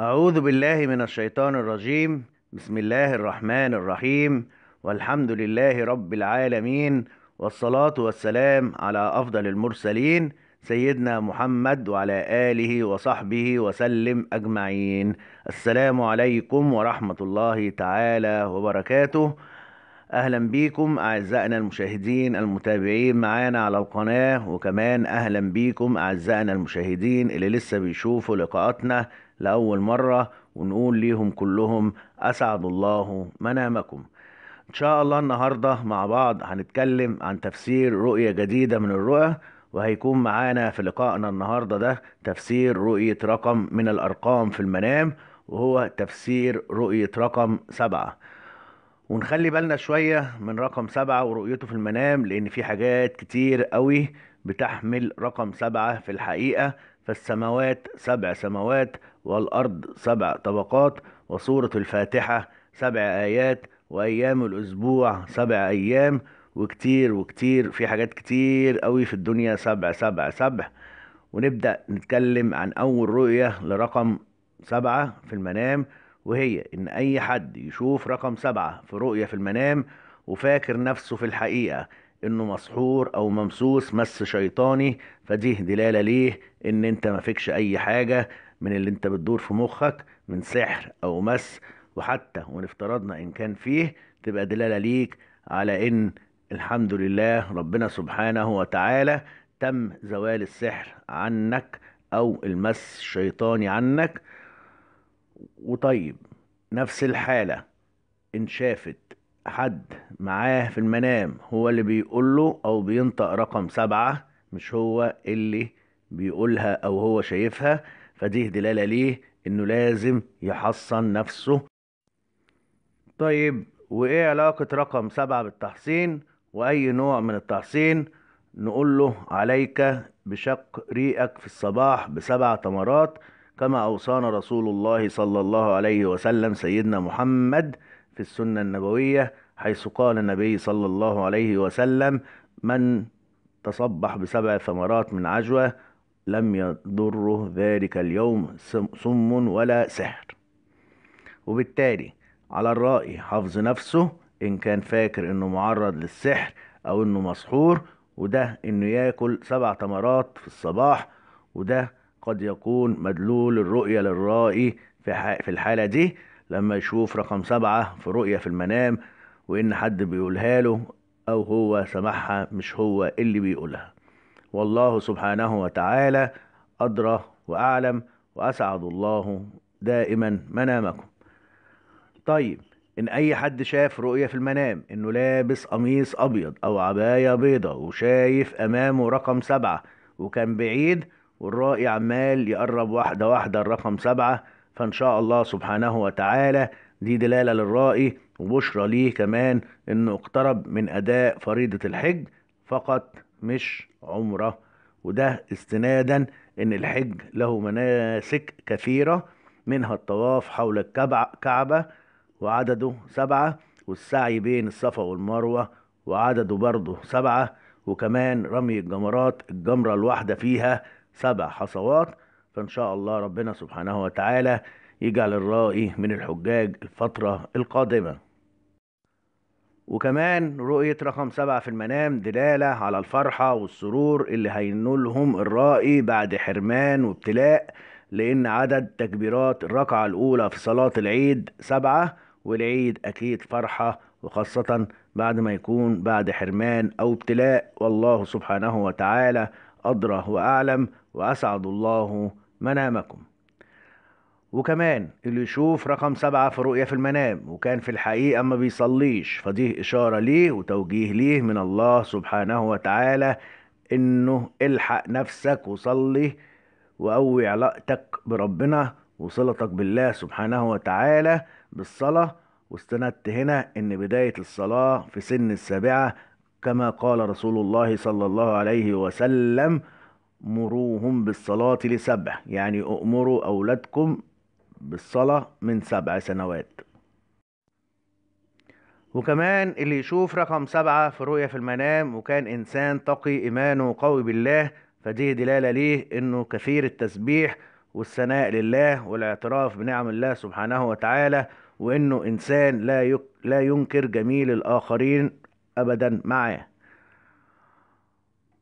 أعوذ بالله من الشيطان الرجيم بسم الله الرحمن الرحيم والحمد لله رب العالمين والصلاة والسلام على أفضل المرسلين سيدنا محمد وعلى آله وصحبه وسلم أجمعين السلام عليكم ورحمة الله تعالى وبركاته أهلا بيكم أعزائنا المشاهدين المتابعين معانا على القناة وكمان أهلا بيكم أعزائنا المشاهدين اللي لسه بيشوفوا لقاءاتنا لأول مرة ونقول ليهم كلهم أسعد الله منامكم إن شاء الله النهاردة مع بعض هنتكلم عن تفسير رؤية جديدة من الرؤى وهيكون معانا في لقائنا النهاردة ده تفسير رؤية رقم من الأرقام في المنام وهو تفسير رؤية رقم سبعة ونخلي بالنا شوية من رقم سبعة ورؤيته في المنام لأن في حاجات كتير قوي بتحمل رقم سبعة في الحقيقة فالسماوات سبع سماوات والأرض سبع طبقات وسورة الفاتحة سبع آيات وأيام الأسبوع سبع أيام وكتير وكتير في حاجات كتير قوي في الدنيا سبع سبع سبع ونبدأ نتكلم عن أول رؤية لرقم سبعة في المنام وهي إن أي حد يشوف رقم سبعة في رؤية في المنام وفاكر نفسه في الحقيقة انه مسحور او ممسوس مس شيطاني فدي دلالة ليه ان انت ما فيكش اي حاجة من اللي انت بتدور في مخك من سحر او مس وحتى وان افترضنا ان كان فيه تبقى دلالة ليك على ان الحمد لله ربنا سبحانه وتعالى تم زوال السحر عنك او المس الشيطاني عنك وطيب نفس الحالة ان شافت حد معاه في المنام هو اللي بيقوله او بينطق رقم سبعة مش هو اللي بيقولها او هو شايفها فدي دلالة ليه انه لازم يحصن نفسه طيب وايه علاقة رقم سبعة بالتحصين واي نوع من التحصين نقول له عليك بشق ريقك في الصباح بسبع تمرات كما اوصانا رسول الله صلى الله عليه وسلم سيدنا محمد في السنة النبوية حيث قال النبي صلى الله عليه وسلم من تصبح بسبع ثمرات من عجوة لم يضره ذلك اليوم سم ولا سحر وبالتالي على الرأي حفظ نفسه إن كان فاكر إنه معرض للسحر أو إنه مسحور وده إنه ياكل سبع تمرات في الصباح وده قد يكون مدلول الرؤية للرائي في الحالة دي لما يشوف رقم سبعة في رؤية في المنام وإن حد بيقولها له أو هو سمعها مش هو اللي بيقولها والله سبحانه وتعالى أدرى وأعلم وأسعد الله دائما منامكم طيب إن أي حد شاف رؤية في المنام إنه لابس قميص أبيض أو عباية بيضة وشايف أمامه رقم سبعة وكان بعيد والرائي عمال يقرب واحدة واحدة الرقم سبعة فإن شاء الله سبحانه وتعالى دي دلالة للرائي وبشرى ليه كمان إنه اقترب من أداء فريضة الحج فقط مش عمرة وده استنادا إن الحج له مناسك كثيرة منها الطواف حول الكعبة وعدده سبعة والسعي بين الصفا والمروة وعدده برضه سبعة وكمان رمي الجمرات الجمرة الواحدة فيها سبع حصوات فإن شاء الله ربنا سبحانه وتعالى يجعل الرائي من الحجاج الفترة القادمة وكمان رؤية رقم سبعة في المنام دلالة على الفرحة والسرور اللي هينولهم الرائي بعد حرمان وابتلاء لأن عدد تكبيرات الركعة الأولى في صلاة العيد سبعة والعيد أكيد فرحة وخاصة بعد ما يكون بعد حرمان أو ابتلاء والله سبحانه وتعالى أدرى وأعلم وأسعد الله منامكم وكمان اللي يشوف رقم سبعة في رؤية في المنام وكان في الحقيقة ما بيصليش فدي إشارة ليه وتوجيه ليه من الله سبحانه وتعالى إنه الحق نفسك وصلي وقوي علاقتك بربنا وصلتك بالله سبحانه وتعالى بالصلاة واستندت هنا إن بداية الصلاة في سن السابعة كما قال رسول الله صلى الله عليه وسلم مروهم بالصلاة لسبع يعني أؤمروا أولادكم بالصلاة من سبع سنوات وكمان اللي يشوف رقم سبعة في رؤية في المنام وكان إنسان تقي إيمانه قوي بالله فدي دلالة ليه إنه كثير التسبيح والثناء لله والاعتراف بنعم الله سبحانه وتعالى وإنه إنسان لا, يك... لا ينكر جميل الآخرين أبدا معاه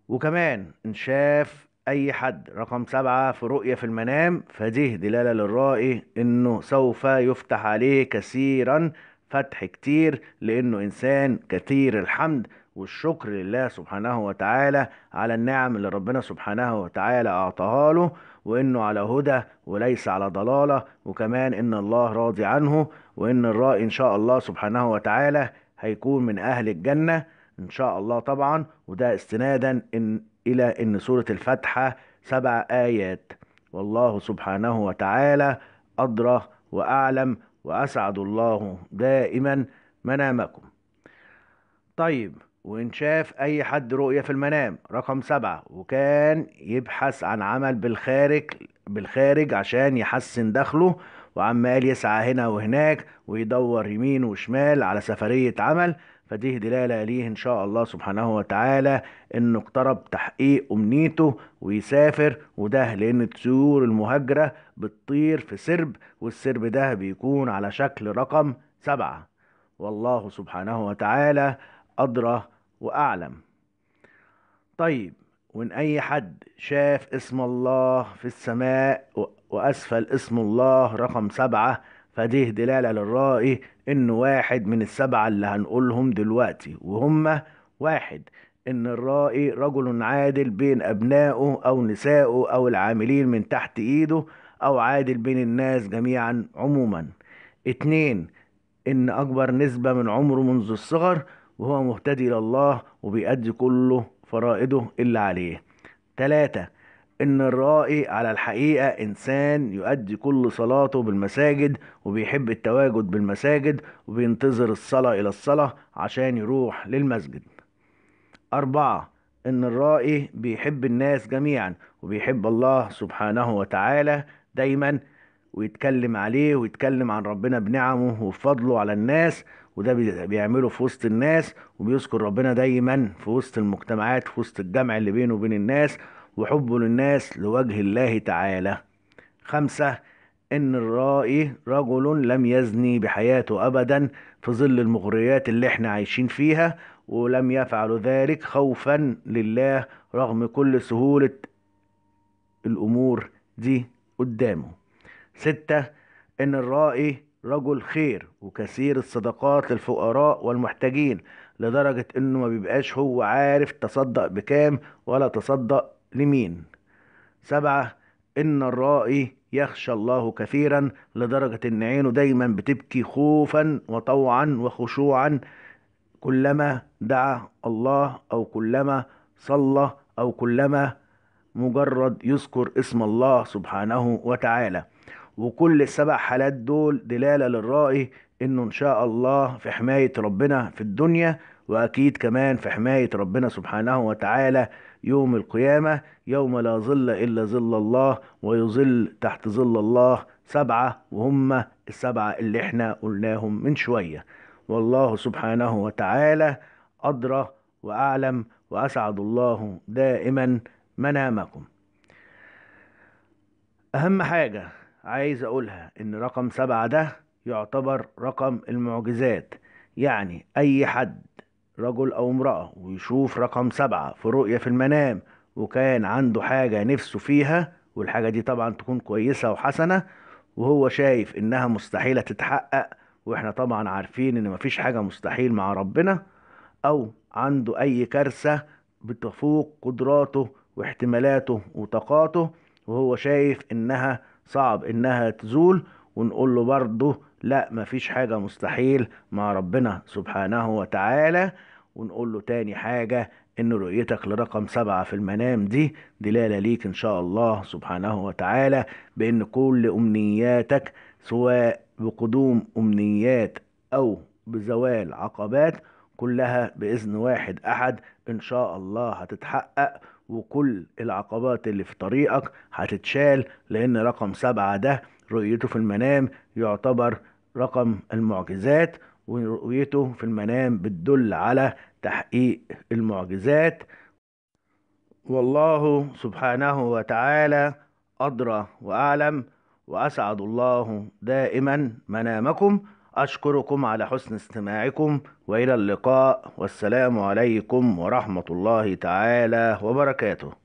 وكمان إن شاف أي حد رقم سبعة في رؤية في المنام فديه دلالة للرائي إنه سوف يفتح عليه كثيرا فتح كتير لأنه إنسان كثير الحمد والشكر لله سبحانه وتعالى على النعم اللي ربنا سبحانه وتعالى أعطاها له وإنه على هدى وليس على ضلالة وكمان إن الله راضي عنه وإن الرائي إن شاء الله سبحانه وتعالى هيكون من أهل الجنة إن شاء الله طبعا وده استنادا إن إلى أن سورة الفتحة سبع آيات والله سبحانه وتعالى أدرى وأعلم وأسعد الله دائما منامكم طيب وإن شاف أي حد رؤية في المنام رقم سبعة وكان يبحث عن عمل بالخارج بالخارج عشان يحسن دخله وعمال يسعى هنا وهناك ويدور يمين وشمال على سفرية عمل فدي دلالة ليه إن شاء الله سبحانه وتعالى إنه اقترب تحقيق أمنيته ويسافر وده لأن الطيور المهاجرة بتطير في سرب والسرب ده بيكون على شكل رقم سبعة والله سبحانه وتعالى أدرى وأعلم طيب وإن أي حد شاف اسم الله في السماء وأسفل اسم الله رقم سبعة فديه دلالة للرائي ان واحد من السبعة اللي هنقولهم دلوقتي وهم واحد ان الرائي رجل عادل بين ابنائه او نسائه او العاملين من تحت ايده او عادل بين الناس جميعا عموما اتنين ان اكبر نسبة من عمره منذ الصغر وهو مهتدي الى الله وبيأدي كله فرائده اللي عليه تلاتة ان الرائي على الحقيقة انسان يؤدي كل صلاته بالمساجد وبيحب التواجد بالمساجد وبينتظر الصلاة الى الصلاة عشان يروح للمسجد اربعة ان الرائي بيحب الناس جميعا وبيحب الله سبحانه وتعالى دايما ويتكلم عليه ويتكلم عن ربنا بنعمه وفضله على الناس وده بيعمله في وسط الناس وبيذكر ربنا دايما في وسط المجتمعات في وسط الجمع اللي بينه وبين الناس وحبه للناس لوجه الله تعالى خمسة ان الرائي رجل لم يزني بحياته ابدا في ظل المغريات اللي احنا عايشين فيها ولم يفعل ذلك خوفا لله رغم كل سهولة الامور دي قدامه ستة ان الرائي رجل خير وكثير الصدقات للفقراء والمحتاجين لدرجة انه ما بيبقاش هو عارف تصدق بكام ولا تصدق لمين سبعة إن الرائي يخشى الله كثيرا لدرجة إن عينه دايما بتبكي خوفا وطوعا وخشوعا كلما دعا الله أو كلما صلى أو كلما مجرد يذكر اسم الله سبحانه وتعالى وكل السبع حالات دول دلالة للرائي إنه إن شاء الله في حماية ربنا في الدنيا وأكيد كمان في حماية ربنا سبحانه وتعالى يوم القيامة يوم لا ظل إلا ظل الله ويظل تحت ظل الله سبعة وهم السبعة اللي احنا قلناهم من شوية والله سبحانه وتعالى أدرى وأعلم وأسعد الله دائما منامكم أهم حاجة عايز أقولها إن رقم سبعة ده يعتبر رقم المعجزات يعني أي حد رجل أو امرأة ويشوف رقم سبعة في رؤية في المنام وكان عنده حاجة نفسه فيها والحاجة دي طبعا تكون كويسة وحسنة وهو شايف إنها مستحيلة تتحقق وإحنا طبعا عارفين إن مفيش حاجة مستحيل مع ربنا أو عنده أي كارثة بتفوق قدراته واحتمالاته وطاقاته وهو شايف إنها صعب إنها تزول ونقول له برضه لا مفيش حاجة مستحيل مع ربنا سبحانه وتعالى ونقول له تاني حاجة ان رؤيتك لرقم سبعة في المنام دي دلالة ليك ان شاء الله سبحانه وتعالى بان كل امنياتك سواء بقدوم امنيات او بزوال عقبات كلها باذن واحد احد ان شاء الله هتتحقق وكل العقبات اللي في طريقك هتتشال لان رقم سبعة ده رؤيته في المنام يعتبر رقم المعجزات ورؤيته في المنام بتدل على تحقيق المعجزات والله سبحانه وتعالى أدرى وأعلم وأسعد الله دائما منامكم أشكركم على حسن استماعكم وإلى اللقاء والسلام عليكم ورحمة الله تعالى وبركاته